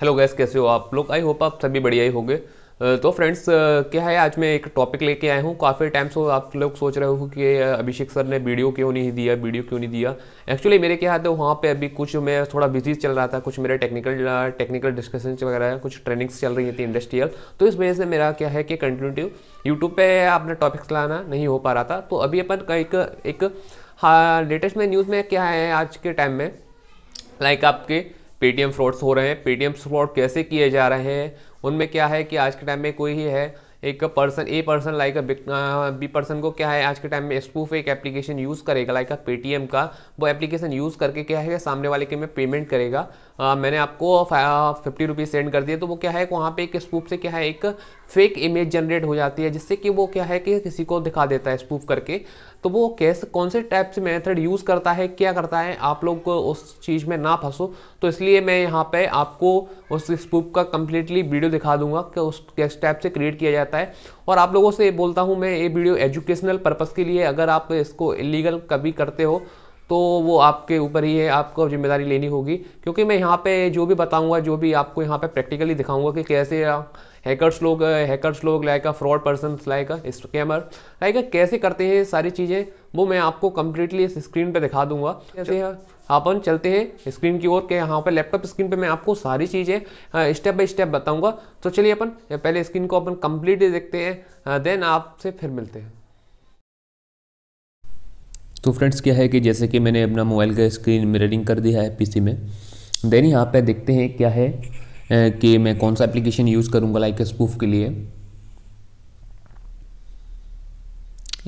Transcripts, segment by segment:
hello guys कैसे हो आप लोग आई होप आप सभी बढ़िया ही होंगे तो फ्रेंड्स क्या है आज मैं एक टॉपिक लेके आया हूँ काफ़ी टाइम से आप लोग सोच रहे हो कि अभिषेक सर ने वीडियो क्यों नहीं दिया वीडियो क्यों नहीं दिया एक्चुअली मेरे क्या है वहाँ पे अभी कुछ मैं थोड़ा बिजी चल रहा था कुछ मेरे टेक्निकल टेक्निकल डिस्कशन वगैरह कुछ ट्रेनिंग्स चल रही थी इंडस्ट्रियल तो इस वजह से मेरा क्या है कि कंटिन्यू यूट्यूब पर आपने टॉपिक्स लाना नहीं हो पा रहा था तो अभी अपन का एक एक हाँ लेटेस्ट में न्यूज़ में क्या है आज के टाइम में लाइक आपके पेटीएम फ्रॉड्स हो रहे हैं पेटीएम फ्रॉड कैसे किए जा रहे हैं उनमें क्या है कि आज के टाइम में कोई ही है एक person A person like B person को क्या है आज के टाइम में स्पूफ एक एप्लीकेशन यूज़ करेगा लाइक अ पेटीएम का वो एप्लीकेशन यूज़ करके क्या है सामने वाले के में पेमेंट करेगा आ, uh, मैंने आपको फिफ्टी रुपीज़ सेंड कर दिए तो वो क्या है वहाँ पे एक स्पूफ से क्या है एक फेक इमेज जनरेट हो जाती है जिससे कि वो क्या है कि किसी को दिखा देता है स्पूफ करके तो वो कैसे कौन से टाइप से मेथड यूज़ करता है क्या करता है आप लोग को उस चीज़ में ना फंसो तो इसलिए मैं यहाँ पे आपको उस स्पूफ का कम्प्लीटली वीडियो दिखा दूंगा कि उस किस टाइप से क्रिएट किया जाता जाता है और आप लोगों से बोलता हूँ मैं ये वीडियो एजुकेशनल पर्पज़ के लिए अगर आप इसको इलीगल कभी करते हो तो वो आपके ऊपर ही है आपको जिम्मेदारी लेनी होगी क्योंकि मैं यहाँ पे जो भी बताऊँगा जो भी आपको यहाँ पे प्रैक्टिकली दिखाऊंगा कि कैसे हैकर्स लोग हैकर्स लोग like a fraud person like a scammer like कैसे करते हैं सारी चीज़ें वो मैं आपको कम्प्लीटली इस स्क्रीन पे दिखा दूंगा कैसे अपन चलते हैं स्क्रीन की ओर के यहाँ पर लैपटॉप स्क्रीन पे मैं आपको सारी चीज़ें स्टेप बाय स्टेप बताऊंगा तो चलिए अपन पहले स्क्रीन को अपन कम्प्लीटली देखते हैं देन आपसे फिर मिलते हैं तो फ्रेंड्स क्या है कि जैसे कि मैंने अपना मोबाइल का स्क्रीन मिररिंग कर दिया है पीसी में देन यहाँ पे देखते हैं क्या है कि मैं कौन सा एप्लीकेशन यूज़ करूँगा लाइक स्पूफ के लिए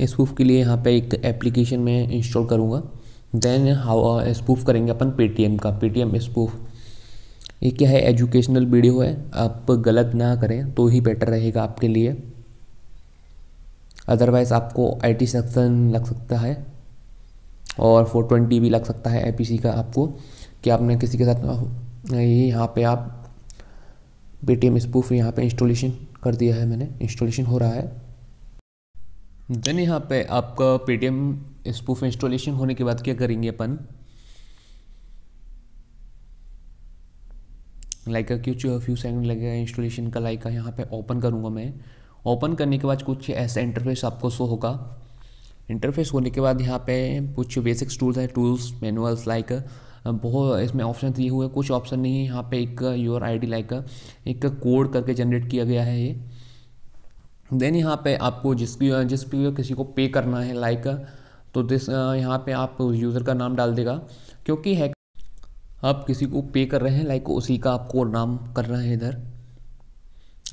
स्पूफ के लिए यहाँ पे एक एप्लीकेशन मैं इंस्टॉल करूँगा देन हाउ स्पूफ करेंगे अपन पेटीएम का पेटीएम स्पूफ ये क्या है एजुकेशनल वीडियो है आप गलत ना करें तो ही बेटर रहेगा आपके लिए अदरवाइज़ आपको आईटी सेक्शन लग सकता है और फोर ट्वेंटी भी लग सकता है आईपीसी का आपको कि आपने किसी के साथ ये यहाँ पे आप पेटीएम स्पूफ यहाँ पे इंस्टॉलेशन कर दिया है मैंने इंस्टॉलेशन हो रहा है देन यहाँ पे आपका पेटीएम स्पूफ इंस्टॉलेशन होने के बाद क्या करेंगे अपन लाइक कुछ फ्यू सेकंड लगेगा इंस्टॉलेशन का लाइक यहाँ पे ओपन करूँगा मैं ओपन करने के बाद कुछ ऐसा इंटरफेस आपको शो होगा इंटरफेस होने के बाद यहाँ पे कुछ बेसिक्स टूल्स हैं टूल्स मैनुअल्स लाइक बहुत इसमें ऑप्शन दिए हुए कुछ ऑप्शन नहीं है यहाँ पे एक योर आईडी लाइक एक कोड करके जनरेट किया गया है ये देन यहाँ पे आपको जिसकी जिस भी किसी को पे करना है लाइक तो दिस यहाँ पे आप यूज़र का नाम डाल देगा क्योंकि है आप किसी को पे कर रहे हैं लाइक उसी का आपको नाम कर रहे हैं इधर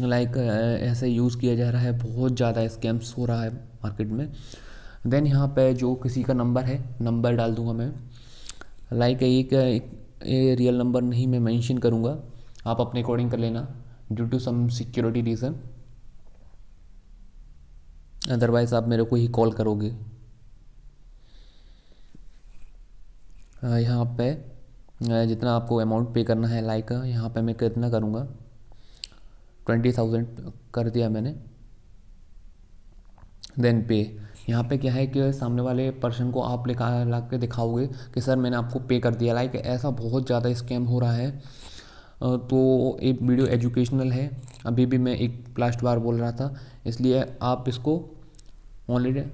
लाइक ऐसे यूज़ किया जा रहा है बहुत ज़्यादा स्कैम्स हो रहा है मार्केट में देन यहाँ पे जो किसी का नंबर है नंबर डाल दूंगा मैं लाइक एक, एक, एक रियल नंबर नहीं मैं मेंशन करूँगा आप अपने अकॉर्डिंग कर लेना due to some security reason otherwise आप मेरे को ही कॉल करोगे यहाँ पे जितना आपको अमाउंट पे करना है लाइक यहाँ पे मैं कितना करूँगा ट्वेंटी थाउजेंड कर दिया मैंने देन पे यहाँ पे क्या है कि सामने वाले पर्सन को आप लिखा ला के दिखाओगे कि सर मैंने आपको पे कर दिया लाइक ऐसा बहुत ज़्यादा स्कैम हो रहा है तो एक वीडियो एजुकेशनल है अभी भी मैं एक लास्ट बार बोल रहा था इसलिए आप इसको ऑनलाइन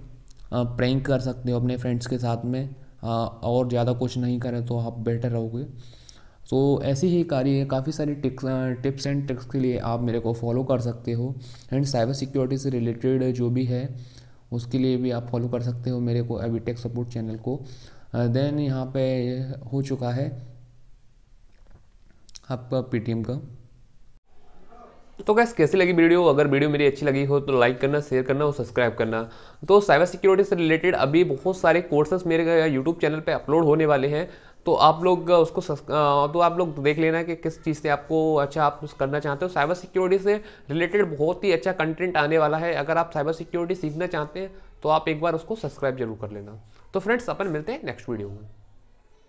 प्रैंक कर सकते हो अपने फ्रेंड्स के साथ में और ज़्यादा कुछ नहीं करें तो आप बेटर रहोगे तो ऐसी ही कार्य काफ़ी सारी टिक्स टिप्स एंड ट्रिक्स के लिए आप मेरे को फॉलो कर सकते हो एंड साइबर सिक्योरिटी से रिलेटेड जो भी है उसके लिए भी आप फॉलो कर सकते हो मेरे को अभी टेक सपोर्ट चैनल को देन यहाँ पे हो चुका है आपका पेटीएम का तो गैस कैसी लगी वीडियो अगर वीडियो मेरी अच्छी लगी हो तो लाइक करना शेयर करना और सब्सक्राइब करना तो साइबर सिक्योरिटी से रिलेटेड अभी बहुत सारे कोर्सेस मेरे यूट्यूब चैनल पे अपलोड होने वाले हैं तो आप लोग उसको तो आप लोग देख लेना कि किस चीज़ से आपको अच्छा आप करना चाहते हो साइबर सिक्योरिटी से रिलेटेड बहुत ही अच्छा कंटेंट आने वाला है अगर आप साइबर सिक्योरिटी सीखना चाहते हैं तो आप एक बार उसको सब्सक्राइब जरूर कर लेना तो फ्रेंड्स अपन मिलते हैं नेक्स्ट वीडियो में